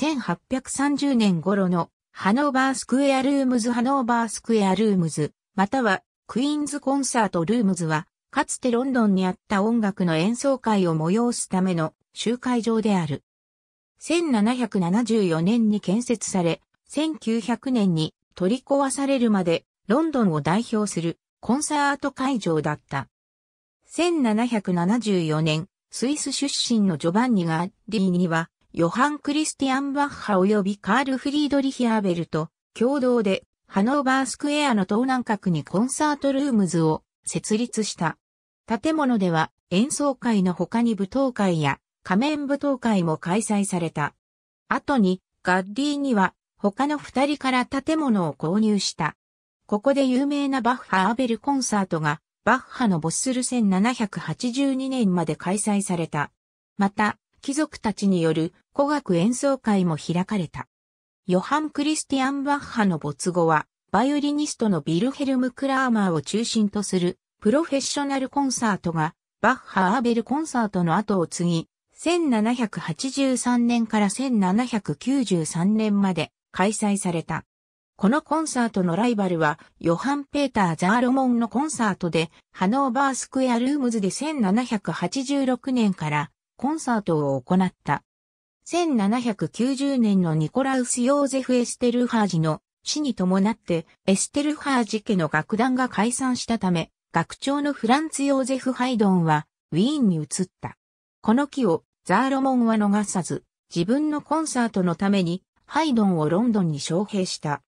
1830年頃のハノーバースクエアルームズハノーバースクエアルームズ、またはクイーンズコンサートルームズは、かつてロンドンにあった音楽の演奏会を催すための集会場である。1774年に建設され、1900年に取り壊されるまでロンドンを代表するコンサート会場だった。1774年、スイス出身のジョバンニ・ガディーニはヨハン・クリスティアン・バッハ及びカール・フリードリヒ・アーベルと共同でハノーバースクエアの東南角にコンサートルームズを設立した。建物では演奏会の他に舞踏会や仮面舞踏会も開催された。後にガッディーには他の二人から建物を購入した。ここで有名なバッハ・アーベルコンサートがバッハのボッスル1782年まで開催された。また、貴族たちによる古楽演奏会も開かれた。ヨハン・クリスティアン・バッハの没後は、バイオリニストのビルヘルム・クラーマーを中心とするプロフェッショナルコンサートが、バッハ・アーベルコンサートの後を継ぎ、1783年から1793年まで開催された。このコンサートのライバルは、ヨハン・ペーター・ザーロモンのコンサートで、ハノーバースクエア・ルームズで1786年からコンサートを行った。1790年のニコラウス・ヨーゼフ・エステルハージの死に伴ってエステルハージ家の楽団が解散したため、学長のフランツ・ヨーゼフ・ハイドンはウィーンに移った。この木をザーロモンは逃さず、自分のコンサートのためにハイドンをロンドンに招聘した。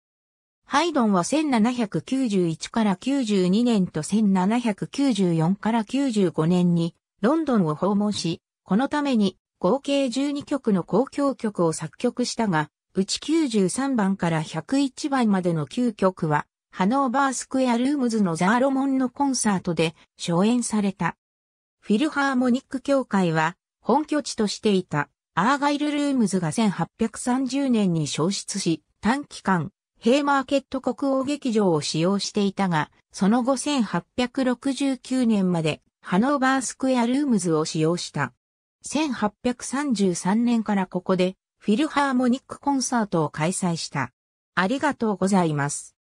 ハイドンは1791から92年と1794から95年にロンドンを訪問し、このために合計12曲の交響曲を作曲したが、うち93番から101番までの9曲は、ハノーバースクエアルームズのザーロモンのコンサートで初演された。フィルハーモニック協会は本拠地としていたアーガイル・ルームズが1830年に消失し、短期間、ヘイマーケット国王劇場を使用していたが、その後1869年までハノーバースクエアルームズを使用した。1833年からここでフィルハーモニックコンサートを開催した。ありがとうございます。